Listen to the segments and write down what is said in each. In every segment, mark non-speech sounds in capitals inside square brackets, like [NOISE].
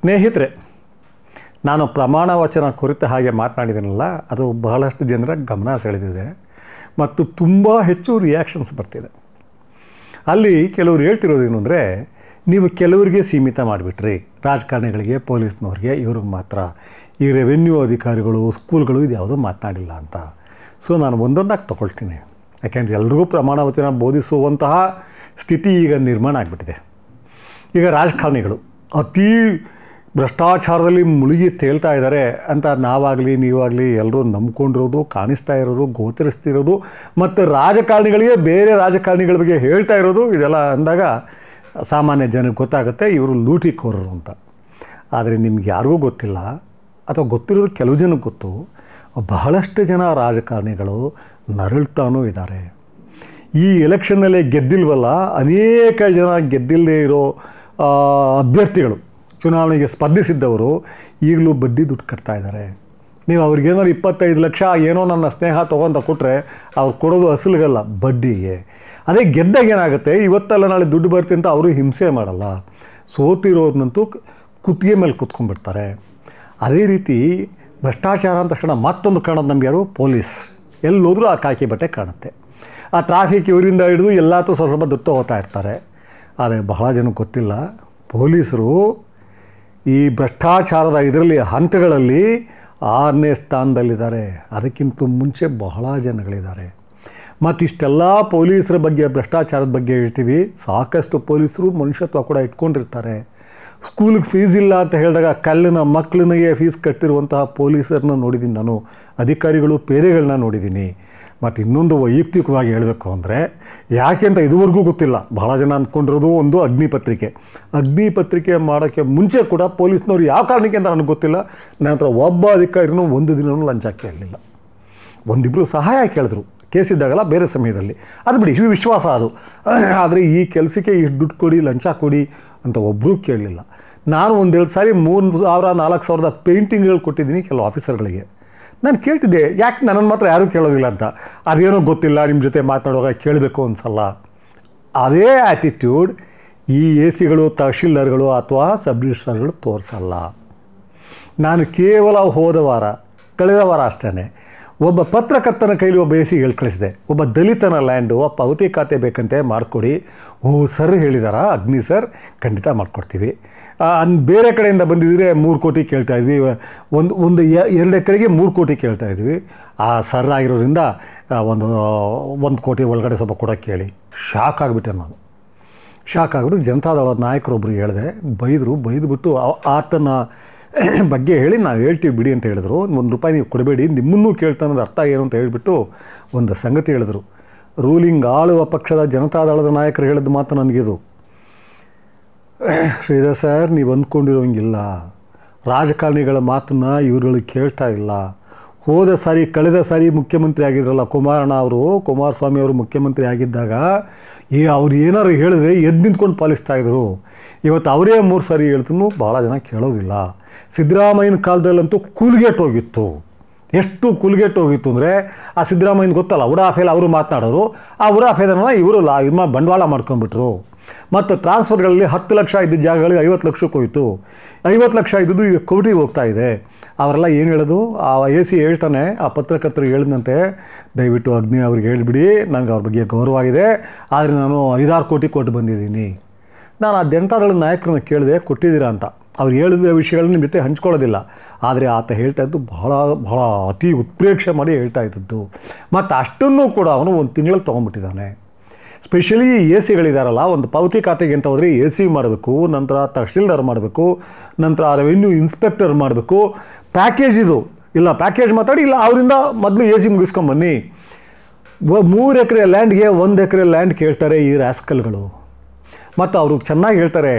ಸ್ನೇಹಿತರೆ ನಾನು ಪ್ರಮಾಣ ವಚನ ಕುರಿತ ಹಾಗೆ ಮಾತನಾಡಿದ್ದೀನಲ್ಲ ಅದು ಬಹಳಷ್ಟು ಜನರ ಗಮನ ಸೆಳೆದಿದೆ ಮತ್ತು ತುಂಬ ಹೆಚ್ಚು ರಿಯಾಕ್ಷನ್ಸ್ ಬರ್ತಿದೆ ಅಲ್ಲಿ ಕೆಲವರು ಹೇಳ್ತಿರೋದೇನು ಅಂದರೆ ನೀವು ಕೆಲವರಿಗೆ ಸೀಮಿತ ಮಾಡಿಬಿಟ್ರಿ ರಾಜಕಾರಣಿಗಳಿಗೆ ಪೊಲೀಸ್ನವ್ರಿಗೆ ಇವ್ರಿಗೆ ಮಾತ್ರ ಈ ರೆವೆನ್ಯೂ ಅಧಿಕಾರಿಗಳು ಸ್ಕೂಲ್ಗಳು ಇದು ಯಾವುದೂ ಮಾತನಾಡಿಲ್ಲ ಅಂತ ಸೊ ನಾನು ಒಂದೊಂದಾಗಿ ತಗೊಳ್ತೀನಿ ಯಾಕೆಂದರೆ ಎಲ್ರಿಗೂ ಪ್ರಮಾಣ ವಚನ ಬೋಧಿಸುವಂತಹ ಸ್ಥಿತಿ ಈಗ ನಿರ್ಮಾಣ ಆಗಿಬಿಟ್ಟಿದೆ ಈಗ ರಾಜಕಾರಣಿಗಳು ಅತೀ ಭ್ರಷ್ಟಾಚಾರದಲ್ಲಿ ಮುಳುಗಿ ತೇಲ್ತಾ ಇದ್ದಾರೆ ಅಂತ ನಾವಾಗಲಿ ನೀವಾಗಲಿ ಎಲ್ಲರೂ ನಂಬ್ಕೊಂಡಿರೋದು ಕಾಣಿಸ್ತಾ ಇರೋದು ಗೋಚರಿಸ್ತಿರೋದು ಮತ್ತು ರಾಜಕಾರಣಿಗಳಿಗೆ ಬೇರೆ ರಾಜಕಾರಣಿಗಳ ಬಗ್ಗೆ ಹೇಳ್ತಾ ಇರೋದು ಇದೆಲ್ಲ ಅಂದಾಗ ಸಾಮಾನ್ಯ ಜನಕ್ಕೆ ಗೊತ್ತಾಗುತ್ತೆ ಇವರು ಲೂಟಿ ಕೋರರು ಅಂತ ಆದರೆ ನಿಮ್ಗೆ ಯಾರಿಗೂ ಗೊತ್ತಿಲ್ಲ ಅಥವಾ ಗೊತ್ತಿರೋದು ಕೆಲವು ಜನಕ್ಕೆ ಗೊತ್ತು ಬಹಳಷ್ಟು ಜನ ರಾಜಕಾರಣಿಗಳು ನರಳ್ತಾನೂ ಇದ್ದಾರೆ ಈ ಎಲೆಕ್ಷನ್ನಲ್ಲೇ ಗೆದ್ದಿಲ್ವಲ್ಲ ಅನೇಕ ಜನ ಗೆದ್ದಿಲ್ಲದೆ ಇರೋ ಅಭ್ಯರ್ಥಿಗಳು ಚುನಾವಣೆಗೆ ಸ್ಪರ್ಧಿಸಿದ್ದವರು ಈಗಲೂ ಬಡ್ಡಿ ದುಡ್ಡು ಕಟ್ತಾ ಇದ್ದಾರೆ ನೀವು ಅವ್ರಿಗೇನಾದ್ರು ಇಪ್ಪತ್ತೈದು ಲಕ್ಷ ಏನೋ ನನ್ನ ಸ್ನೇಹ ತೊಗೊಂತ ಕೊಟ್ಟರೆ ಅವ್ರು ಕೊಡೋದು ಅಸಲಿಗಲ್ಲ ಬಡ್ಡಿಗೆ ಅದೇ ಗೆದ್ದಾಗ ಏನಾಗುತ್ತೆ ಇವತ್ತಲ್ಲ ನಾಳೆ ದುಡ್ಡು ಬರ್ತೀನಿ ಅಂತ ಅವರು ಹಿಂಸೆ ಮಾಡಲ್ಲ ಸೋತಿರೋರ್ನಂತೂ ಕುತ್ತಿಗೆ ಮೇಲೆ ಕುತ್ಕೊಂಡ್ಬಿಡ್ತಾರೆ ಅದೇ ರೀತಿ ಭ್ರಷ್ಟಾಚಾರ ಅಂತ ತಕ್ಷಣ ಮತ್ತೊಂದು ಕಾಣೋದು ನಮಗೆ ಯಾರು ಪೊಲೀಸ್ ಎಲ್ಲಿ ಆ ಕಾಕಿ ಬಟ್ಟೆ ಕಾಣುತ್ತೆ ಆ ಟ್ರಾಫಿಕ್ ಇವರಿಂದ ಹಿಡಿದು ಎಲ್ಲ ಸ್ವಲ್ಪ ಸ್ವಲ್ಪ ದುಡ್ಡು ಹೋಗ್ತಾ ಇರ್ತಾರೆ ಆದರೆ ಬಹಳ ಜನಕ್ಕೆ ಗೊತ್ತಿಲ್ಲ ಪೊಲೀಸರು ಈ ಭ್ರಷ್ಟಾಚಾರದ ಇದರಲ್ಲಿ ಹಂತಗಳಲ್ಲಿ ಆರನೇ ಸ್ಥಾನದಲ್ಲಿದ್ದಾರೆ ಅದಕ್ಕಿಂತ ಮುಂಚೆ ಬಹಳ ಜನಗಳಿದ್ದಾರೆ ಇಷ್ಟೆಲ್ಲ ಪೊಲೀಸರ ಬಗ್ಗೆ ಭ್ರಷ್ಟಾಚಾರದ ಬಗ್ಗೆ ಹೇಳ್ತೀವಿ ಸಾಕಷ್ಟು ಪೊಲೀಸರು ಮನುಷ್ಯತ್ವ ಕೂಡ ಇಟ್ಕೊಂಡಿರ್ತಾರೆ ಸ್ಕೂಲ್ಗೆ ಫೀಸ್ ಇಲ್ಲ ಅಂತ ಹೇಳಿದಾಗ ಕಲ್ಲಿನ ಮಕ್ಕಳಿಗೆ ಫೀಸ್ ಕಟ್ಟಿರುವಂತಹ ಪೊಲೀಸರನ್ನ ನೋಡಿದ್ದೀನಿ ನಾನು ಅಧಿಕಾರಿಗಳು ಪೇದೆಗಳನ್ನ ನೋಡಿದ್ದೀನಿ ಮತ್ತು ಇನ್ನೊಂದು ವೈಯಕ್ತಿಕವಾಗಿ ಹೇಳಬೇಕು ಅಂದರೆ ಯಾಕೆ ಅಂತ ಇದುವರೆಗೂ ಗೊತ್ತಿಲ್ಲ ಬಹಳ ಜನ ಅಂದ್ಕೊಂಡಿರೋದು ಒಂದು ಅಗ್ನಿಪತ್ರಿಕೆ ಅಗ್ನಿಪತ್ರಿಕೆ ಮಾಡೋಕ್ಕೆ ಮುಂಚೆ ಕೂಡ ಪೊಲೀಸ್ನವ್ರು ಯಾವ ಕಾರಣಕ್ಕೆ ಅಂತ ನನಗೆ ಗೊತ್ತಿಲ್ಲ ನನ್ನ ಹತ್ರ ಒಬ್ಬ ಅಧಿಕಾರಿನೂ ಒಂದು ದಿನವೂ ಲಂಚ ಕೇಳಲಿಲ್ಲ ಒಂದಿಬ್ಬರು ಸಹಾಯ ಕೇಳಿದ್ರು ಇದ್ದಾಗಲ್ಲ ಬೇರೆ ಸಮಯದಲ್ಲಿ ಅದು ಬಿಡಿ ಇವು ವಿಶ್ವಾಸ ಅದು [CLEARS THROAT] ಆದರೆ ಈ ಕೆಲಸಕ್ಕೆ ಇಷ್ಟು ದುಡ್ಡು ಕೊಡಿ ಲಂಚ ಕೊಡಿ ಅಂತ ಒಬ್ಬರೂ ಕೇಳಲಿಲ್ಲ ನಾನು ಒಂದೆರಡು ಸಾರಿ ಮೂರು ಸಾವಿರ ನಾಲ್ಕು ಸಾವಿರದ ಪೇಂಟಿಂಗ್ಗಳು ಕೊಟ್ಟಿದ್ದೀನಿ ಕೆಲವು ಆಫೀಸರ್ಗಳಿಗೆ ನಾನು ಕೇಳ್ತಿದ್ದೆ ಯಾಕೆ ನನ್ನನ್ನು ಮಾತ್ರ ಯಾರೂ ಕೇಳೋದಿಲ್ಲ ಅಂತ ಅದೇನೋ ಗೊತ್ತಿಲ್ಲ ನಿಮ್ಮ ಜೊತೆ ಮಾತನಾಡುವಾಗ ಕೇಳಬೇಕು ಅನ್ಸಲ್ಲ ಅದೇ ಆ್ಯಟಿಟ್ಯೂಡ್ ಈ ಎ ಸಿಗಳು ತಹಶೀಲ್ದಾರ್ಗಳು ಅಥವಾ ಸಬ್ ರಿಜಿಸ್ಟ್ರಾರ್ಗಳು ತೋರಿಸಲ್ಲ ನಾನು ಕೇವಲ ಹೋದ ವಾರ ಕಳೆದ ವಾರ ಅಷ್ಟೇ ಒಬ್ಬ ಪತ್ರಕರ್ತನ ಕೈಲಿ ಒಬ್ಬ ಎಸಿ ಹೇಳಿ ಕಳಿಸಿದೆ ಒಬ್ಬ ದಲಿತನ ಲ್ಯಾಂಡು ಆ ಪಾವತಿ ಖಾತೆ ಬೇಕಂತೆ ಮಾಡಿಕೊಡಿ ಓ ಸರ್ ಹೇಳಿದಾರಾ ಅಗ್ನಿ ಸರ್ ಖಂಡಿತ ಮಾಡಿಕೊಡ್ತೀವಿ ಅನ್ ಬೇರೆ ಕಡೆಯಿಂದ ಬಂದಿದ್ದರೆ ಮೂರು ಕೋಟಿ ಕೇಳ್ತಾ ಇದ್ವಿ ಒಂದು ಒಂದು ಎರಡು ಎಕರೆಗೆ ಮೂರು ಕೋಟಿ ಕೇಳ್ತಾ ಇದ್ವಿ ಆ ಸರ್ ಆಗಿರೋದ್ರಿಂದ ಒಂದು ಒಂದು ಕೋಟಿ ಒಳಗಡೆ ಸ್ವಲ್ಪ ಕೂಡ ಕೇಳಿ ಶಾಕ್ ಆಗಿಬಿಟ್ಟೆ ನಾನು ಶಾಕ್ ಆಗಿಬಿಟ್ಟು ಜನತಾದಳದ ನಾಯಕರೊಬ್ಬರು ಹೇಳಿದೆ ಬೈದರು ಬೈದುಬಿಟ್ಟು ಆತನ [COUGHS] ಬಗ್ಗೆ ಹೇಳಿ ನಾವು ಹೇಳ್ತೀವಿ ಬಿಡಿ ಅಂತ ಹೇಳಿದ್ರು ಒಂದು ರೂಪಾಯಿ ನೀವು ಕೊಡಬೇಡಿ ನಿಮ್ಮನ್ನೂ ಅನ್ನೋದು ಅರ್ಥ ಏನು ಅಂತ ಹೇಳಿಬಿಟ್ಟು ಒಂದು ಸಂಗತಿ ಹೇಳಿದ್ರು ರೂಲಿಂಗ್ ಆಳುವ ಪಕ್ಷದ ಜನತಾದಳದ ನಾಯಕರು ಹೇಳಿದ ಮಾತು ನನಗಿದು [COUGHS] ಶ್ರೀಧರ್ ಸರ್ ನೀವು ಅಂದ್ಕೊಂಡಿರೋಂಗಿಲ್ಲ ರಾಜಕಾರಣಿಗಳ ಮಾತನ್ನ ಇವರುಗಳು ಕೇಳ್ತಾ ಇಲ್ಲ ಹೋದ ಸಾರಿ ಕಳೆದ ಸಾರಿ ಮುಖ್ಯಮಂತ್ರಿ ಆಗಿದ್ರಲ್ಲ ಕುಮಾರಣ್ಣ ಅವರು ಕುಮಾರಸ್ವಾಮಿ ಅವರು ಮುಖ್ಯಮಂತ್ರಿ ಆಗಿದ್ದಾಗ ಏ ಅವ್ರು ಏನಾದ್ರು ಹೇಳಿದ್ರೆ ಎದ್ದು ನಿಂತ್ಕೊಂಡು ಪಾಲಿಸ್ತಾಯಿದ್ರು ಇವತ್ತು ಅವರೇ ಮೂರು ಸಾರಿ ಹೇಳ್ತೂ ಭಾಳ ಜನ ಕೇಳೋದಿಲ್ಲ ಸಿದ್ದರಾಮಯ್ಯನ ಕಾಲದಲ್ಲಂತೂ ಹೋಗಿತ್ತು ಎಷ್ಟು ಹೋಗಿತ್ತು ಅಂದರೆ ಆ ಸಿದ್ದರಾಮಯ್ಯನ ಗೊತ್ತಲ್ಲ ಉಡಾಫೆಯಲ್ಲಿ ಅವರು ಮಾತನಾಡೋರು ಆ ಉಡಾಫೆದನ್ನ ಇವರು ಲಾ ಇದು ಬಂಡವಾಳ ಮಾಡ್ಕೊಂಡ್ಬಿಟ್ರು ಮತ್ತು ಟ್ರಾನ್ಸ್ಫರ್ಗಳಲ್ಲಿ ಹತ್ತು ಲಕ್ಷ ಇದ್ದ ಜಾಗಗಳಿಗೆ ಐವತ್ತು ಲಕ್ಷಕ್ಕೆ ಹೋಯಿತು ಐವತ್ತು ಲಕ್ಷ ಇದ್ದದ್ದು ಈಗ ಕೋಟಿಗೆ ಹೋಗ್ತಾ ಇದೆ ಅವರೆಲ್ಲ ಏನು ಹೇಳೋದು ಆ ಎ ಸಿ ಹೇಳ್ತಾನೆ ಆ ಪತ್ರಕರ್ತರು ಹೇಳಿದಂತೆ ದಯವಿಟ್ಟು ಅಗ್ನಿ ಅವ್ರಿಗೆ ಹೇಳಿಬಿಡಿ ನನಗೆ ಅವ್ರ ಬಗ್ಗೆ ಗೌರವ ಆಗಿದೆ ಆದರೆ ನಾನು ಐದಾರು ಕೋಟಿ ಕೊಟ್ಟು ಬಂದಿದ್ದೀನಿ ನಾನು ಆ ಜನತಾದಳ ನಾಯಕರನ್ನ ಕೇಳಿದೆ ಕೊಟ್ಟಿದ್ದೀರಾ ಅಂತ ಅವ್ರು ಹೇಳಿದ ವಿಷಯಗಳನ್ನ ನಿಮ್ಮ ಜೊತೆ ಹಂಚ್ಕೊಳ್ಳೋದಿಲ್ಲ ಆದರೆ ಆತ ಹೇಳ್ತಾ ಇದ್ದು ಬಹಳ ಬಹಳ ಅತಿ ಉತ್ಪ್ರೇಕ್ಷೆ ಮಾಡಿ ಹೇಳ್ತಾ ಇದ್ದದ್ದು ಮತ್ತು ಅಷ್ಟನ್ನು ಕೂಡ ಅವನು ಒಂದು ತಿಂಗಳಲ್ಲಿ ತೊಗೊಂಡ್ಬಿಟ್ಟಿದ್ದಾನೆ ಸ್ಪೆಷಲಿ ಎ ಸಿಗಳಿದಾರಲ್ಲ ಒಂದು ಪಾವತಿ ಖಾತೆಗೆ ಅಂತ ಹೋದರೆ ಎ ಸಿ ಮಾಡಬೇಕು ನಂತರ ತಹಶೀಲ್ದಾರ್ ಮಾಡಬೇಕು ನಂತರ ರೆವೆನ್ಯೂ ಇನ್ಸ್ಪೆಕ್ಟರ್ ಮಾಡಬೇಕು ಪ್ಯಾಕೇಜ್ ಇದು ಇಲ್ಲ ಪ್ಯಾಕೇಜ್ ಮಾತಾಡಿ ಇಲ್ಲ ಅವರಿಂದ ಮೊದಲು ಎ ಸಿ ಮುಗಿಸ್ಕೊಂಬನ್ನಿ ಮೂರು ಎಕರೆ ಲ್ಯಾಂಡ್ಗೆ ಒಂದು ಎಕರೆ ಲ್ಯಾಂಡ್ ಕೇಳ್ತಾರೆ ಈ ರ್ಯಾಸ್ಕಲ್ಗಳು ಮತ್ತು ಅವರು ಚೆನ್ನಾಗಿ ಹೇಳ್ತಾರೆ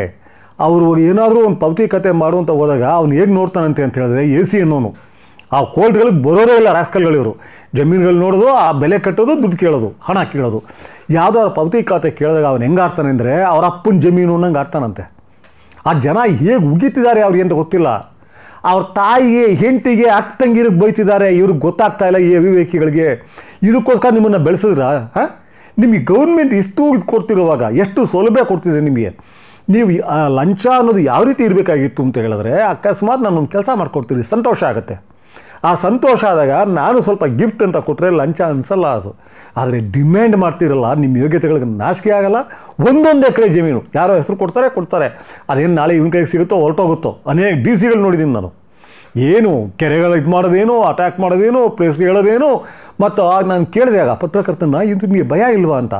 ಅವರು ಏನಾದರೂ ಒಂದು ಪವತಿ ಕತೆ ಮಾಡುವಂಥ ಹೋದಾಗ ಅವ್ನು ಹೇಗೆ ನೋಡ್ತಾನಂತೆ ಅಂತ ಹೇಳಿದ್ರೆ ಎ ಸಿ ಅನ್ನೋನು ಆ ಕೋರ್ಟ್ಗಳಿಗೆ ಬರೋದೇ ಇಲ್ಲ ರಾಸ್ಕಲ್ಗಳಿವರು ಜಮೀನುಗಳು ನೋಡೋದು ಆ ಬೆಲೆ ಕಟ್ಟೋದು ದುಡ್ಡು ಕೇಳೋದು ಹಣ ಕೇಳೋದು ಅವ್ರ ಪವತಿ ಖಾತೆ ಕೇಳಿದಾಗ ಅವನು ಹೆಂಗೆ ಆಡ್ತಾನೆ ಅಂದರೆ ಅವ್ರ ಅಪ್ಪನ ಜಮೀನು ಅನ್ನಂಗೆ ಆಡ್ತಾನಂತೆ ಆ ಜನ ಹೇಗೆ ಉಗಿತಿದ್ದಾರೆ ಅವ್ರಿಗೆ ಗೊತ್ತಿಲ್ಲ ಅವ್ರ ತಾಯಿಗೆ ಹೆಂಟಿಗೆ ಅಕ್ಕ ತಂಗಿರಿಗೆ ಬೈತಿದ್ದಾರೆ ಇವ್ರಿಗೆ ಗೊತ್ತಾಗ್ತಾ ಇಲ್ಲ ಈ ಅಭಿವೇಕಿಗಳಿಗೆ ಇದಕ್ಕೋಸ್ಕರ ನಿಮ್ಮನ್ನು ಬೆಳೆಸಿದ್ರ ಹಾಂ ನಿಮಗೆ ಗೌರ್ಮೆಂಟ್ ಇಷ್ಟು ಇದು ಕೊಡ್ತಿರುವಾಗ ಎಷ್ಟು ಸೌಲಭ್ಯ ಕೊಡ್ತಿದೆ ನಿಮಗೆ ನೀವು ಆ ಲಂಚ ಅನ್ನೋದು ಯಾವ ರೀತಿ ಇರಬೇಕಾಗಿತ್ತು ಅಂತ ಹೇಳಿದ್ರೆ ಅಕಸ್ಮಾತ್ ನಾನೊಂದು ಕೆಲಸ ಮಾಡಿಕೊಡ್ತೀನಿ ಸಂತೋಷ ಆಗುತ್ತೆ ಆ ಸಂತೋಷ ಆದಾಗ ನಾನು ಸ್ವಲ್ಪ ಗಿಫ್ಟ್ ಅಂತ ಕೊಟ್ಟರೆ ಲಂಚ ಅನಿಸಲ್ಲ ಅದು ಆದರೆ ಡಿಮ್ಯಾಂಡ್ ಮಾಡ್ತಿರಲ್ಲ ನಿಮ್ಮ ಯೋಗ್ಯತೆಗಳಿಗೆ ನಾಚಿಕೆ ಆಗಲ್ಲ ಒಂದೊಂದು ಎಕರೆ ಜಮೀನು ಯಾರೋ ಹೆಸರು ಕೊಡ್ತಾರೆ ಕೊಡ್ತಾರೆ ಅದೇನು ನಾಳೆ ಇವನ ಕೈಗೆ ಸಿಗುತ್ತೋ ಹೊರಟೋಗುತ್ತೋ ಅನೇಕ ಡಿ ಸಿಗಳು ನೋಡಿದ್ದೀನಿ ನಾನು ಏನು ಕೆರೆಗಳ ಇದು ಮಾಡೋದೇನು ಅಟ್ಯಾಕ್ ಮಾಡೋದೇನು ಪ್ಲೇಸ್ ಹೇಳೋದೇನು ಮತ್ತು ಆಗ ನಾನು ಕೇಳಿದೆ ಆಗ ಪತ್ರಕರ್ತನ ಇದು ನಿಮಗೆ ಭಯ ಇಲ್ವಾ ಅಂತ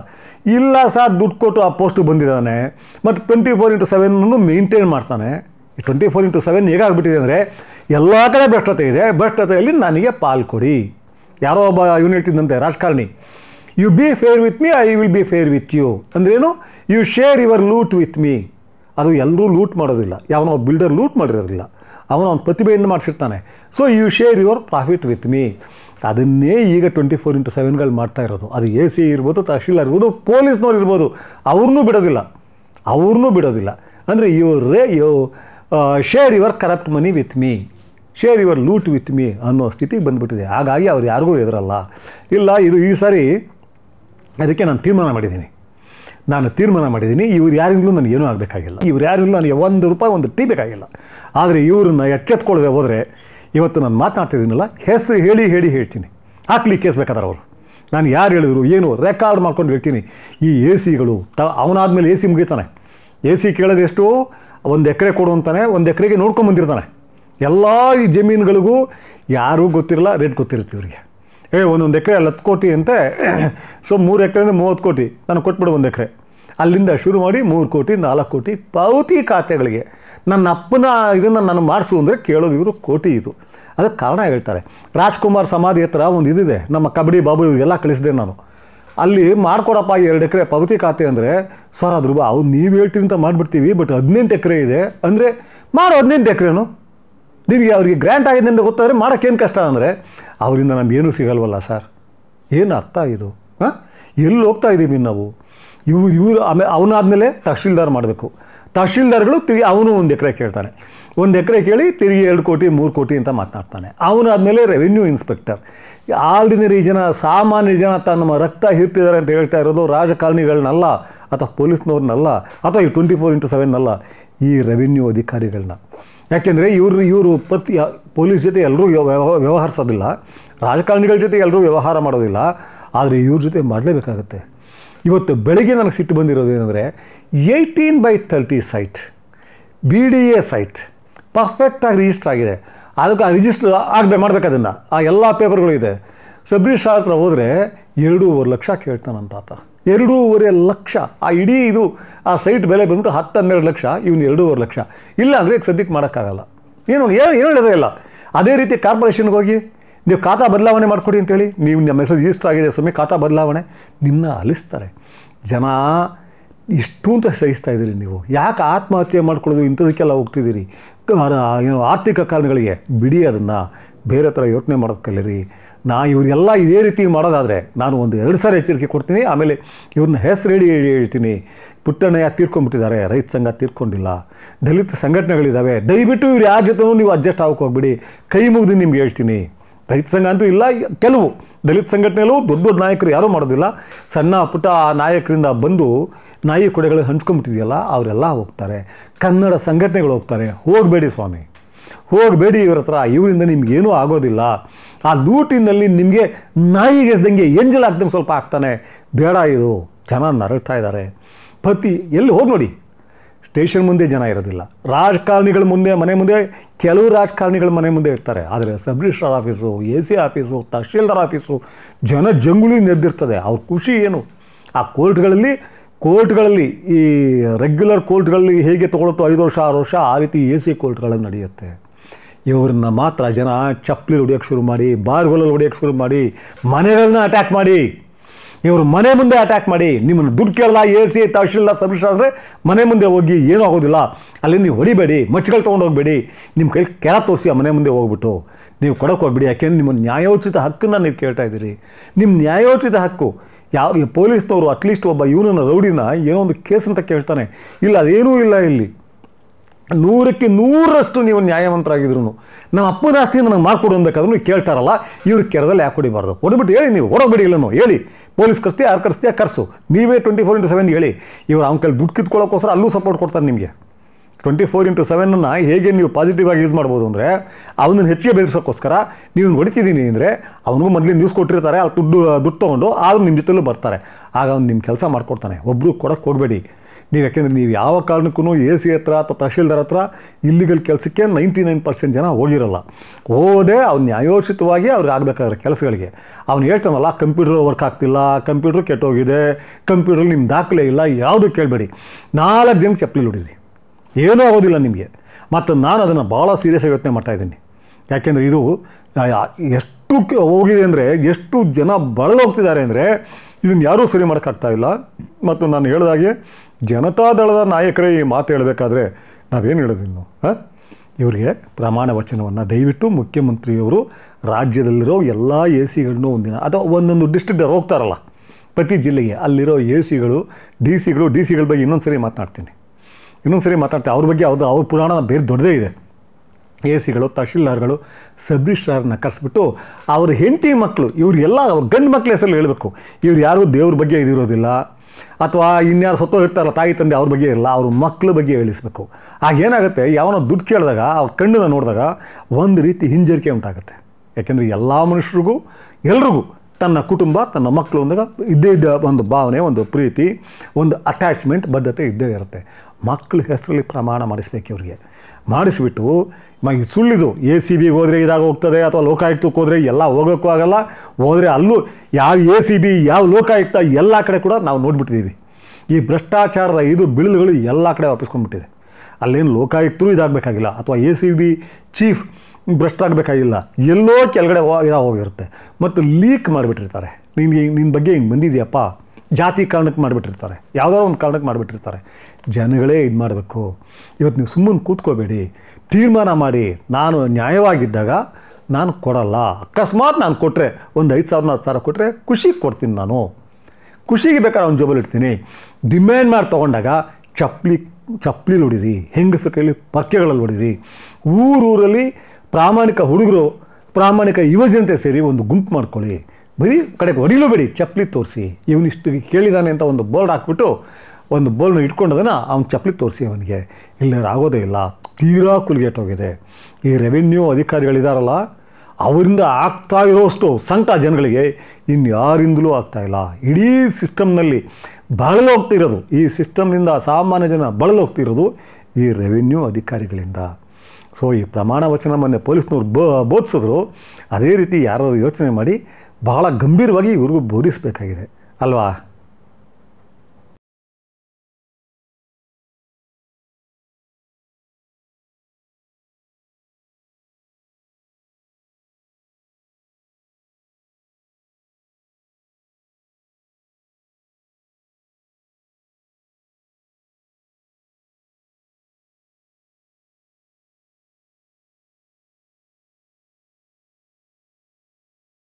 ಇಲ್ಲ ಸರ್ ದುಡ್ಡು ಕೊಟ್ಟು ಆ ಪೋಸ್ಟ್ ಬಂದಿದ್ದಾನೆ ಮತ್ತು ಟ್ವೆಂಟಿ ಫೋರ್ ಇಂಟು ಸೆವೆನನ್ನು ಮೇಂಟೈನ್ ಮಾಡ್ತಾನೆ ಟ್ವೆಂಟಿ ಫೋರ್ ಇಂಟು ಸೆವೆನ್ ಹೇಗಾಗ್ಬಿಟ್ಟಿದೆ ಅಂದರೆ ಎಲ್ಲ ಕಡೆ ಭ್ರಷ್ಟತೆ ಇದೆ ಭ್ರಷ್ಟತೆಯಲ್ಲಿ ನನಗೆ ಪಾಲ್ ಕೊಡಿ ಯಾರೋ ಒಬ್ಬ ಯೂನಿಟ್ ಇದ್ದಂತೆ ರಾಜಕಾರಣಿ you be fair with me I will be fair with you ಅಂದ್ರೇನು you share your loot with me ಅದು ಎಲ್ಲರೂ ಲೂಟ್ ಮಾಡೋದಿಲ್ಲ ಯಾವನೋ ಬಿಲ್ಡರ್ ಲೂಟ್ ಮಾಡಿರೋದಿಲ್ಲ ಅವನು ಅವನ ಪ್ರತಿಭೆಯಿಂದ ಮಾಡಿಸಿರ್ತಾನೆ so you share your profit with me ಅದನ್ನೇ ಈಗ ಟ್ವೆಂಟಿ ಫೋರ್ ಇಂಟು ಸೆವೆನ್ಗಳು ಮಾಡ್ತಾ ಇರೋದು ಅದು ಎ ಸಿ ಇರ್ಬೋದು ತಹಶೀಲ್ ಇರ್ಬೋದು ಪೊಲೀಸ್ನವ್ರು ಇರ್ಬೋದು ಅವ್ರನ್ನೂ ಬಿಡೋದಿಲ್ಲ ಅವ್ರನ್ನೂ ಬಿಡೋದಿಲ್ಲ ಅಂದರೆ ರೇ you share your corrupt money with me share your loot with me ಅನ್ನೋ ಸ್ಥಿತಿಗೆ ಬಂದುಬಿಟ್ಟಿದೆ ಹಾಗಾಗಿ ಅವ್ರು ಯಾರಿಗೂ ಎದುರಲ್ಲ ಇಲ್ಲ ಇದು ಈ ಸಾರಿ ಅದಕ್ಕೆ ನಾನು ತೀರ್ಮಾನ ಮಾಡಿದ್ದೀನಿ ನಾನು ತೀರ್ಮಾನ ಮಾಡಿದ್ದೀನಿ ಇವ್ರು ಯಾರಿಂದಲೂ ಏನೂ ಆಗಬೇಕಾಗಿಲ್ಲ ಇವ್ರು ಯಾರಿಂದಲೂ ನನಗೆ ಒಂದು ರೂಪಾಯಿ ಒಂದು ಟೀ ಬೇಕಾಗಿಲ್ಲ ಆದರೆ ಇವ್ರನ್ನ ಎಚ್ಚೆತ್ಕೊಳ್ಳದೆ ಹೋದರೆ ಇವತ್ತು ನಾನು ಮಾತನಾಡ್ತಿದ್ದೀನಲ್ಲ ಹೆಸರು ಹೇಳಿ ಹೇಳಿ ಹೇಳ್ತೀನಿ ಹಾಕ್ಲಿ ಕೇಸ್ ಬೇಕಾದ್ರೆ ಅವರು ನಾನು ಯಾರು ಹೇಳಿದ್ರು ಏನು ರೆಕಾರ್ಡ್ ಮಾಡ್ಕೊಂಡು ಹೇಳ್ತೀನಿ ಈ ಎ ಸಿಗಳು ತ ಅವನಾದ್ಮೇಲೆ ಎ ಸಿ ಮುಗಿತಾನೆ ಎ ಸಿ ಎಷ್ಟು ಒಂದು ಎಕರೆ ಕೊಡು ಅಂತಾನೆ ಒಂದು ಎಕರೆಗೆ ನೋಡ್ಕೊಂಡು ಬಂದಿರ್ತಾನೆ ಎಲ್ಲ ಈ ಜಮೀನುಗಳಿಗೂ ಯಾರೂ ಗೊತ್ತಿರಲ್ಲ ರೇಟ್ ಗೊತ್ತಿರುತ್ತೆ ಇವರಿಗೆ ಏ ಒಂದೊಂದು ಎಕರೆ ಅಲ್ಲಿ ಹತ್ತು ಕೋಟಿ ಅಂತೆ [CLEARS THROAT] ಸೊ ಮೂರು ಎಕರೆ ಅಂದರೆ ಮೂವತ್ತು ಕೋಟಿ ನಾನು ಕೊಟ್ಬಿಡು ಒಂದು ಎಕರೆ ಅಲ್ಲಿಂದ ಶುರು ಮಾಡಿ ಮೂರು ಕೋಟಿ ನಾಲ್ಕು ಕೋಟಿ ಪಾವತಿ ಖಾತೆಗಳಿಗೆ ನನ್ನ ಅಪ್ಪನ ಇದನ್ನು ನಾನು ಮಾಡಿಸು ಅಂದರೆ ಕೇಳೋದು ಇವರು ಕೋಟಿ ಇದು ಅದಕ್ಕೆ ಕಾರಣ ಹೇಳ್ತಾರೆ ರಾಜ್ಕುಮಾರ್ ಸಮಾಧಿ ಹತ್ರ ಒಂದು ಇದಿದೆ ನಮ್ಮ ಕಬಡ್ಡಿ ಬಾಬು ಇವರಿಗೆಲ್ಲ ಕಳಿಸಿದೆ ನಾನು ಅಲ್ಲಿ ಮಾಡ್ಕೊಡಪ್ಪ ಎರಡು ಎಕರೆ ಪಾವತಿ ಖಾತೆ ಅಂದರೆ ಸರ್ ಅದ್ರ ಬಾ ಅವ್ರು ನೀವು ಹೇಳ್ತೀರಿ ಅಂತ ಮಾಡಿಬಿಡ್ತೀವಿ ಬಟ್ ಹದಿನೆಂಟು ಎಕರೆ ಇದೆ ಅಂದರೆ ಮಾಡು ಹದಿನೆಂಟು ಎಕರೆನು ನಿಮಗೆ ಅವರಿಗೆ ಗ್ರ್ಯಾಂಟ್ ಆಗಿದೆ ಅಂತ ಗೊತ್ತಾದರೆ ಮಾಡೋಕ್ಕೇನು ಕಷ್ಟ ಅಂದರೆ ಅವರಿಂದ ನಮಗೇನು ಸಿಗಲ್ವಲ್ಲ ಸರ್ ಏನು ಅರ್ಥ ಇದು ಹಾಂ ಎಲ್ಲಿ ಹೋಗ್ತಾ ಇದ್ದೀವಿ ನಾವು ಇವ್ರು ಇವರು ಆಮೇಲೆ ಅವನಾದಮೇಲೆ ತಹಶೀಲ್ದಾರ್ ಮಾಡಬೇಕು ತಹಶೀಲ್ದಾರ್ಗಳು ತಿರುಗಿ ಅವನು ಒಂದು ಎಕರೆ ಕೇಳ್ತಾನೆ ಒಂದು ಎಕರೆ ಕೇಳಿ ತಿರುಗಿ ಎರಡು ಕೋಟಿ ಮೂರು ಕೋಟಿ ಅಂತ ಮಾತನಾಡ್ತಾನೆ ಅವನಾದಮೇಲೆ ರೆವಿನ್ಯೂ ಇನ್ಸ್ಪೆಕ್ಟರ್ ರೀ ಜನ ಸಾಮಾನ್ಯ ಜನ ತಮ್ಮ ರಕ್ತ ಹೀರ್ತಿದ್ದಾರೆ ಅಂತ ಹೇಳ್ತಾ ಇರೋದು ರಾಜಕಾರಣಿಗಳನ್ನಲ್ಲ ಅಥವಾ ಪೊಲೀಸ್ನವ್ರನ್ನಲ್ಲ ಅಥವಾ ಈ ಟ್ವೆಂಟಿ ಫೋರ್ ಇಂಟು ಸೆವೆನ್ನಲ್ಲ ಈ ರೆವಿನ್ಯೂ ಅಧಿಕಾರಿಗಳನ್ನ ಯಾಕೆಂದರೆ ಇವರು ಇವರು ಪತ್ತಿ ಪೊಲೀಸ್ ಜೊತೆ ಎಲ್ಲರೂ ವ್ಯವಹರಿಸೋದಿಲ್ಲ ರಾಜಕಾರಣಿಗಳ ಜೊತೆ ಎಲ್ಲರೂ ವ್ಯವಹಾರ ಮಾಡೋದಿಲ್ಲ ಆದರೆ ಇವ್ರ ಜೊತೆ ಮಾಡಲೇಬೇಕಾಗತ್ತೆ ಇವತ್ತು ಬೆಳಿಗ್ಗೆ ನನಗೆ ಸಿಟ್ಟು ಬಂದಿರೋದು ಏನಂದರೆ eighteen by thirty site B D A site ಪರ್ಫೆಕ್ಟಾಗಿ ರಿಜಿಸ್ಟರ್ ಆಗಿದೆ ಅದಕ್ಕೆ ರಿಜಿಸ್ಟರ್ ಆಗಬೇಕು ಮಾಡಬೇಕು ಅದನ್ನು ಆ ಎಲ್ಲ ಪೇಪರ್ಗಳು ಇದೆ ಶಬರಿ ಶಾ ಹತ್ರ ಹೋದರೆ ಎರಡೂವರೆ ಲಕ್ಷ ಕೇಳ್ತಾನೆ ತಾತ ಎರಡೂವರೆ ಲಕ್ಷ ಆ ಇಡೀ ಇದು ಆ ಸೈಟ್ ಬೆಲೆ ಬಂದ್ಬಿಟ್ಟು ಹತ್ತು ಹನ್ನೆರಡು ಲಕ್ಷ ಇವನು ಎರಡೂವರೆ ಲಕ್ಷ ಇಲ್ಲ ಅಂದರೆ ಸದ್ಯಕ್ಕೆ ಮಾಡೋಕ್ಕಾಗಲ್ಲ ಏನು ಏನು ಹೇಳೋದೇ ಇಲ್ಲ ಅದೇ ರೀತಿ ಕಾರ್ಪೊರೇಷನ್ಗೆ ಹೋಗಿ ನೀವು ಖಾತಾ ಬದಲಾವಣೆ ಮಾಡಿಕೊಡಿ ಅಂತೇಳಿ ನೀವು ನಿಮ್ಮ ಮೆಸೇಜ್ ರಿಜಿಸ್ಟರ್ ಆಗಿದೆ ಸ್ವಾಮಿ ಖಾತಾ ಬದಲಾವಣೆ ನಿಮ್ಮನ್ನ ಅಲಿಸ್ತಾರೆ ಜನ ಇಷ್ಟು ಅಂತ ಸಹಿಸ್ತಾ ಇದ್ದೀರಿ ನೀವು ಯಾಕೆ ಆತ್ಮಹತ್ಯೆ ಮಾಡ್ಕೊಳ್ಳೋದು ಇಂಥದಕ್ಕೆಲ್ಲ ಹೋಗ್ತಿದ್ದೀರಿ ಏನು ಆರ್ಥಿಕ ಕಾರಣಗಳಿಗೆ ಬಿಡಿ ಅದನ್ನು ಬೇರೆ ಥರ ಯೋಚನೆ ಮಾಡೋದು ಕಲೀರಿ ನಾ ಇವರಿಗೆಲ್ಲ ಇದೇ ರೀತಿ ಮಾಡೋದಾದರೆ ನಾನು ಒಂದು ಎರಡು ಸಾರಿ ಎಚ್ಚರಿಕೆ ಕೊಡ್ತೀನಿ ಆಮೇಲೆ ಇವ್ರನ್ನ ಹೆಸರು ಹೇಳಿ ಹೇಳಿ ಹೇಳ್ತೀನಿ ಪುಟ್ಟಣ್ಣಯ್ಯ ತೀರ್ಕೊಂಡ್ಬಿಟ್ಟಿದ್ದಾರೆ ರೈತ ಸಂಘ ತೀರ್ಕೊಂಡಿಲ್ಲ ದಲಿತ ಸಂಘಟನೆಗಳಿದ್ದಾವೆ ದಯವಿಟ್ಟು ಇವ್ರು ಯಾರ ಜೊತೆ ನೀವು ಅಡ್ಜಸ್ಟ್ ಆಗಕ್ಕೆ ಹೋಗ್ಬಿಡಿ ಕೈ ಮುಗಿದು ನಿಮ್ಗೆ ಹೇಳ್ತೀನಿ ರೈತ ಸಂಘ ಅಂತೂ ಇಲ್ಲ ಕೆಲವು ದಲಿತ ಸಂಘಟನೆಯಲ್ಲೂ ದೊಡ್ಡ ದೊಡ್ಡ ನಾಯಕರು ಯಾರೂ ಮಾಡೋದಿಲ್ಲ ಸಣ್ಣ ಪುಟ್ಟ ಆ ನಾಯಕರಿಂದ ಬಂದು ನಾಯಿ ಕೊಡೆಗಳು ಹಂಚ್ಕೊಂಬಿಟ್ಟಿದೆಯಲ್ಲ ಅವರೆಲ್ಲ ಹೋಗ್ತಾರೆ ಕನ್ನಡ ಸಂಘಟನೆಗಳು ಹೋಗ್ತಾರೆ ಹೋಗಬೇಡಿ ಸ್ವಾಮಿ ಹೋಗಬೇಡಿ ಇವ್ರ ಹತ್ರ ಇವರಿಂದ ನಿಮ್ಗೇನೂ ಆಗೋದಿಲ್ಲ ಆ ಲೂಟಿನಲ್ಲಿ ನಿಮಗೆ ನಾಯಿಗೆಸ್ದಂಗೆ ಎಂಜಲ್ ಆಗ್ದಂಗೆ ಸ್ವಲ್ಪ ಆಗ್ತಾನೆ ಬೇಡ ಇದು ಜನ ನರಳ್ತಾ ಇದ್ದಾರೆ ಪತಿ ಎಲ್ಲಿ ಹೋಗಿ ನೋಡಿ ಸ್ಟೇಷನ್ ಮುಂದೆ ಜನ ಇರೋದಿಲ್ಲ ರಾಜಕಾರಣಿಗಳ ಮುಂದೆ ಮನೆ ಮುಂದೆ ಕೆಲವು ರಾಜಕಾರಣಿಗಳ ಮನೆ ಮುಂದೆ ಇರ್ತಾರೆ ಆದರೆ sub registrar office A C office ತಹಶೀಲ್ದಾರ್ ಆಫೀಸು ಜನ ಜಂಗುಳಿ ನೆದ್ದಿರ್ತದೆ ಅವ್ರ ಖುಷಿ ಏನು ಆ ಕೋರ್ಟ್ಗಳಲ್ಲಿ ಕೋರ್ಟ್ಗಳಲ್ಲಿ ಈ ರೆಗ್ಯುಲರ್ ಕೋರ್ಟ್ಗಳಲ್ಲಿ ಹೇಗೆ ತೊಗೊಳುತ್ತೋ ಐದು ವರ್ಷ ಆರು ವರ್ಷ ಆ ರೀತಿ ಎ ಸಿ ಕೋರ್ಟ್ಗಳಲ್ಲಿ ನಡೆಯುತ್ತೆ ಇವ್ರನ್ನ ಮಾತ್ರ ಜನ ಚಪ್ಪಲಿ ಹೊಡಿಯೋಕ್ಕೆ ಶುರು ಮಾಡಿ ಬಾರ್ಗಳಲ್ಲಿ ಹೊಡಿಯೋಕ್ಕೆ ಶುರು ಮಾಡಿ ಮನೆಗಳನ್ನ ಅಟ್ಯಾಕ್ ಮಾಡಿ ಇವರು ಮನೆ ಮುಂದೆ ಅಟ್ಯಾಕ್ ಮಾಡಿ ನಿಮ್ಮನ್ನು ದುಡ್ಡು ಕೇಳಲ್ಲ ಎ ಸಿ ತಹಶೀಲ್ದಾರ್ ಸಬ್ಮಿಷ ಅಂದರೆ ಮನೆ ಮುಂದೆ ಹೋಗಿ ಏನೂ ಆಗೋದಿಲ್ಲ ಅಲ್ಲಿ ನೀವು ಹೊಡಿಬೇಡಿ ಮಚ್ಚುಗಳು ತೊಗೊಂಡು ಹೋಗಬೇಡಿ ನಿಮ್ಮ ಕೈ ಕೆಳ ತೋರಿಸಿ ಆ ಮನೆ ಮುಂದೆ ಹೋಗ್ಬಿಟ್ಟು ನೀವು ಕೊಡೋಕೆ ಹೋಗ್ಬಿಡಿ ಯಾಕೆಂದ್ರೆ ನಿಮ್ಮ ನ್ಯಾಯೋಚಿತ ಹಕ್ಕನ್ನು ನೀವು ಕೇಳ್ತಾ ಇದ್ದೀರಿ ನಿಮ್ಮ ನ್ಯಾಯೋಚಿತ ಹಕ್ಕು ಯಾವ ಪೊಲೀಸ್ನವರು ಅಟ್ಲೀಸ್ಟ್ ಒಬ್ಬ ಇವನನ್ನು ರೌಡಿನ ಏನೋ ಒಂದು ಕೇಸ್ ಅಂತ ಕೇಳ್ತಾನೆ ಇಲ್ಲ ಅದೇನೂ ಇಲ್ಲ ಇಲ್ಲಿ ನೂರಕ್ಕೆ ನೂರಷ್ಟು ನೀವು ನ್ಯಾಯವಂತರಾಗಿದ್ರು ನಮ್ಮ ಅಪ್ಪನ ಆಸ್ತಿಯಿಂದ ನಂಗೆ ಮಾಡಿಕೊಡು ಅಂದಕ್ಕಾದ್ರೂ ಕೇಳ್ತಾರಲ್ಲ ಇವ್ರು ಕೆರದಲ್ಲಿ ಯಾಕೆ ಹೊಡಿಬಾರ್ದು ಹೊಡೆದ್ಬಿಟ್ಟು ಹೇಳಿ ನೀವು ಹೊಡೋಗ್ಬೇಡಿ ಇಲ್ಲನೋ ಹೇಳಿ ಪೊಲೀಸ್ ಕರ್ಸ್ತಿ ಯಾರು ಕರ್ಸ್ತೀಯ ಕರ್ಸು ನೀವೇ ಟ್ವೆಂಟಿ ಫೋರ್ ಇಂಟು ಸೆವೆನ್ ಹೇಳಿ ಇವ್ರು ಅವ್ನ ಕೈಲಿ ದುಡ್ಡು ಕಿತ್ಕೊಳ್ಳೋಕ್ಕೋಸ್ಕರ ಅಲ್ಲೂ ಸಪೋರ್ಟ್ ಕೊಡ್ತಾರೆ ನಿಮಗೆ ಟ್ವೆಂಟಿ ಫೋರ್ ಇಂಟು ಸೆವೆನನ್ನು ಹೇಗೆ ನೀವು ಪಾಸಿಟಿವ್ ಆಗಿ ಯೂಸ್ ಮಾಡ್ಬೋದು ಅಂದರೆ ಅವನನ್ನು ಹೆಚ್ಚಿಗೆ ಬೆದರಿಸೋಕ್ಕೋಸ್ಕರ ನೀವು ಹೊಡಿತಿದ್ದೀನಿ ಅಂದರೆ ಅವನಿಗೂ ಮೊದಲೇ ನ್ಯೂಸ್ ಕೊಟ್ಟಿರ್ತಾರೆ ಅಲ್ಲಿ ದುಡ್ಡು ದುಡ್ಡು ತೊಗೊಂಡು ಆದ್ರೂ ನಿಮ್ಮ ಜೊತೆಲೂ ಬರ್ತಾರೆ ಆಗ ಅವ್ನು ನಿಮ್ಮ ಕೆಲಸ ಮಾಡ್ಕೊಡ್ತಾನೆ ಒಬ್ಬರು ಕೊಡೋಕ್ಕೆ ಹೋಗಬೇಡಿ ನೀವು ಯಾಕೆಂದರೆ ನೀವು ಯಾವ ಕಾರಣಕ್ಕೂ ಎ ಸಿ ಹತ್ರ ಅಥವಾ ತಹಶೀಲ್ದಾರ್ ಹತ್ರ ಇಲ್ಲಿಗಲ್ ಕೆಲಸಕ್ಕೆ ನೈಂಟಿ ನೈನ್ ಪರ್ಸೆಂಟ್ ಜನ ಹೋಗಿರಲ್ಲ ಹೋದೆ ಅವ್ನು ನ್ಯಾಯೋಚಿತವಾಗಿ ಅವ್ರಿಗೆ ಆಗಬೇಕಾದ್ರೆ ಕೆಲಸಗಳಿಗೆ ಅವ್ನು ಹೇಳ್ತಾನಲ್ಲ ಕಂಪ್ಯೂಟರ್ ವರ್ಕ್ ಆಗ್ತಿಲ್ಲ ಕಂಪ್ಯೂಟ್ರ್ ಕೆಟ್ಟೋಗಿದೆ ಕಂಪ್ಯೂಟ್ರಲ್ಲಿ ನಿಮ್ಮ ದಾಖಲೆ ಇಲ್ಲ ಯಾವುದು ಕೇಳಬೇಡಿ ನಾಲ್ಕು ಜನಕ್ಕೆ ಚಪ್ಪಲಿ ಹೊಡಿರಿ ಏನೂ ಆಗೋದಿಲ್ಲ ನಿಮಗೆ ಮತ್ತು ನಾನು ಅದನ್ನು ಭಾಳ ಸೀರಿಯಸ್ಸಾಗಿ ಯೋಚನೆ ಮಾಡ್ತಾಯಿದ್ದೀನಿ ಯಾಕೆಂದರೆ ಇದು ಎಷ್ಟು ಹೋಗಿದೆ ಅಂದರೆ ಎಷ್ಟು ಜನ ಬಳಲೋಗ್ತಿದ್ದಾರೆ ಅಂದರೆ ಇದನ್ನು ಯಾರೂ ಸರಿ ಮಾಡೋಕ್ಕಾಗ್ತಾ ಇಲ್ಲ ಮತ್ತು ನಾನು ಹೇಳಿದಾಗೆ ಜನತಾದಳದ ನಾಯಕರೇ ಈ ಮಾತು ಹೇಳಬೇಕಾದ್ರೆ ನಾವೇನು ಹೇಳೋದಿನ್ನು ಇನ್ನು ಹಾಂ ಇವರಿಗೆ ಪ್ರಮಾಣ ವಚನವನ್ನು ದಯವಿಟ್ಟು ಮುಖ್ಯಮಂತ್ರಿಯವರು ರಾಜ್ಯದಲ್ಲಿರೋ ಎಲ್ಲ ಎ ಸಿಗಳನ್ನೂ ಒಂದಿನ ಅಥವಾ ಒಂದೊಂದು ಡಿಸ್ಟ್ರಿಕ್ಟವ್ರು ಹೋಗ್ತಾರಲ್ಲ ಪ್ರತಿ ಜಿಲ್ಲೆಗೆ ಅಲ್ಲಿರೋ ಎ ಸಿಗಳು ಡಿ ಸಿಗಳು ಡಿ ಸಿಗಳ ಬಗ್ಗೆ ಇನ್ನೊಂದು ಸರಿ ಮಾತನಾಡ್ತೀನಿ ಇನ್ನೊಂದು ಸರಿ ಮಾತಾಡ್ತೀನಿ ಅವ್ರ ಬಗ್ಗೆ ಅವ್ರದ್ದು ಅವ್ರ ಪುರಾಣ ಬೇರೆ ದೊಡ್ಡದೇ ಇದೆ ಎ ಸಿಗಳು ತಹಶೀಲ್ದಾರ್ಗಳು ಸಬ್ ಕರೆಸ್ಬಿಟ್ಟು ಅವ್ರ ಹೆಂಡತಿ ಮಕ್ಕಳು ಇವರೆಲ್ಲ ಎಲ್ಲ ಗಂಡು ಮಕ್ಕಳ ಹೆಸರಲ್ಲಿ ಹೇಳಬೇಕು ಇವ್ರು ಯಾರು ದೇವ್ರ ಬಗ್ಗೆ ಇದಿರೋದಿಲ್ಲ ಅಥವಾ ಇನ್ಯಾರು ಇರ್ತಾರಲ್ಲ ತಾಯಿ ತಂದೆ ಅವ್ರ ಬಗ್ಗೆ ಇರಲ್ಲ ಅವ್ರ ಮಕ್ಕಳ ಬಗ್ಗೆ ಹೇಳಿಸ್ಬೇಕು ಆಗ ಏನಾಗುತ್ತೆ ಯಾವನೋ ದುಡ್ಡು ಕೇಳಿದಾಗ ಅವ್ರ ಕಣ್ಣನ್ನು ನೋಡಿದಾಗ ಒಂದು ರೀತಿ ಹಿಂಜರಿಕೆ ಉಂಟಾಗುತ್ತೆ ಯಾಕೆಂದರೆ ಎಲ್ಲ ಮನುಷ್ಯರಿಗೂ ಎಲ್ರಿಗೂ ತನ್ನ ಕುಟುಂಬ ತನ್ನ ಮಕ್ಕಳು ಅಂದಾಗ ಇದ್ದೇ ಇದ್ದ ಒಂದು ಭಾವನೆ ಒಂದು ಪ್ರೀತಿ ಒಂದು ಅಟ್ಯಾಚ್ಮೆಂಟ್ ಬದ್ಧತೆ ಇದ್ದೇ ಇರುತ್ತೆ ಮಕ್ಕಳ ಹೆಸರಲ್ಲಿ ಪ್ರಮಾಣ ಮಾಡಿಸ್ಬೇಕು ಇವರಿಗೆ ಮಾಡಿಸಿಬಿಟ್ಟು ಈ ಸುಳ್ಳಿದು ಎ ಸಿ ಬಿಗೆ ಹೋದರೆ ಇದಾಗ ಹೋಗ್ತದೆ ಅಥವಾ ಲೋಕಾಯುಕ್ತಕ್ಕೆ ಹೋದರೆ ಎಲ್ಲ ಹೋಗೋಕ್ಕೂ ಆಗಲ್ಲ ಹೋದರೆ ಅಲ್ಲೂ ಯಾವ ಎ ಸಿ ಬಿ ಯಾವ ಲೋಕಾಯುಕ್ತ ಎಲ್ಲ ಕಡೆ ಕೂಡ ನಾವು ನೋಡಿಬಿಟ್ಟಿದ್ದೀವಿ ಈ ಭ್ರಷ್ಟಾಚಾರದ ಇದು ಬಿಳುಗಳು ಎಲ್ಲ ಕಡೆ ವಾಪಸ್ಕೊಂಡ್ಬಿಟ್ಟಿದೆ ಅಲ್ಲೇನು ಲೋಕಾಯುಕ್ತರು ಇದಾಗಬೇಕಾಗಿಲ್ಲ ಅಥವಾ ಎ ಸಿ ಬಿ ಚೀಫ್ ಭ್ರಷ್ಟಾಗಬೇಕಾಗಿಲ್ಲ ಎಲ್ಲೋ ಕೆಳಗಡೆ ಇದಾಗ ಹೋಗಿರುತ್ತೆ ಮತ್ತು ಲೀಕ್ ಮಾಡಿಬಿಟ್ಟಿರ್ತಾರೆ ನಿನಗೆ ನಿನ್ನ ಬಗ್ಗೆ ಹಿಂಗೆ ಬಂದಿದೆಯಪ್ಪ ಜಾತಿ ಕಾರಣಕ್ಕೆ ಮಾಡಿಬಿಟ್ಟಿರ್ತಾರೆ ಯಾವುದಾದ್ರು ಒಂದು ಕಾರಣಕ್ಕೆ ಮಾಡಿಬಿಟ್ಟಿರ್ತಾರೆ ಜನಗಳೇ ಇದು ಮಾಡಬೇಕು ಇವತ್ತು ನೀವು ಸುಮ್ಮನೆ ಕೂತ್ಕೋಬೇಡಿ ತೀರ್ಮಾನ ಮಾಡಿ ನಾನು ನ್ಯಾಯವಾಗಿದ್ದಾಗ ನಾನು ಕೊಡಲ್ಲ ಅಕಸ್ಮಾತ್ ನಾನು ಕೊಟ್ಟರೆ ಒಂದು ಐದು ಸಾವಿರ ನಾಲ್ಕು ಸಾವಿರ ಕೊಟ್ಟರೆ ಖುಷಿಗೆ ಕೊಡ್ತೀನಿ ನಾನು ಖುಷಿಗೆ ಬೇಕಾದ್ರೆ ಅವ್ನು ಜೋಬಲ್ ಇಡ್ತೀನಿ ಡಿಮ್ಯಾಂಡ್ ಮಾಡಿ ತೊಗೊಂಡಾಗ ಚಪ್ಪಲಿ ಚಪ್ಪಲಿಲಿ ಹೊಡಿರಿ ಹೆಂಗಸು ಕೈಲಿ ಪಕ್ಕೆಗಳಲ್ಲಿ ಹೊಡಿರಿ ಊರೂರಲ್ಲಿ ಪ್ರಾಮಾಣಿಕ ಹುಡುಗರು ಪ್ರಾಮಾಣಿಕ ಯುವಜನತೆ ಸೇರಿ ಒಂದು ಗುಂಪು ಮಾಡ್ಕೊಳ್ಳಿ ಬರೀ ಕಡೆಗೆ ಹೊಡಿಲೂ ಬೇಡಿ ಚಪ್ಪಲಿ ತೋರಿಸಿ ಇವನಿಷ್ಟು ಕೇಳಿದಾನೆ ಅಂತ ಒಂದು ಬೋರ್ಡ್ ಹಾಕ್ಬಿಟ್ಟು ಒಂದು ಬೋಲ್ನ ಇಟ್ಕೊಂಡದನ್ನು ಅದನ್ನು ಚಪ್ಪಲಿ ತೋರಿಸಿ ಅವನಿಗೆ ಇಲ್ಲಿ ಆಗೋದೇ ಇಲ್ಲ ತೀರಾ ಕುಲ್ಗೇಟೋಗಿದೆ ಈ ರೆವೆನ್ಯೂ ಅಧಿಕಾರಿಗಳಿದಾರಲ್ಲ ಅವರಿಂದ ಆಗ್ತಾ ಇರೋಷ್ಟು ಸಂಕಟ ಜನಗಳಿಗೆ ಇನ್ಯಾರಿಂದಲೂ ಆಗ್ತಾಯಿಲ್ಲ ಇಡೀ ಸಿಸ್ಟಮ್ನಲ್ಲಿ ಬಳಲೋಗ್ತಿರೋದು ಈ ಸಿಸ್ಟಮ್ನಿಂದ ಸಾಮಾನ್ಯ ಜನ ಬಳಲೋಗ್ತಿರೋದು ಈ ರೆವೆನ್ಯೂ ಅಧಿಕಾರಿಗಳಿಂದ ಸೊ ಈ ಪ್ರಮಾಣ ವಚನ ಮೊನ್ನೆ ಪೊಲೀಸ್ನವ್ರು ಬೋಧಿಸಿದ್ರು ಅದೇ ರೀತಿ ಯಾರಾದರೂ ಯೋಚನೆ ಮಾಡಿ ಬಹಳ ಗಂಭೀರವಾಗಿ ಇವ್ರಿಗೂ ಬೋಧಿಸಬೇಕಾಗಿದೆ ಅಲ್ವಾ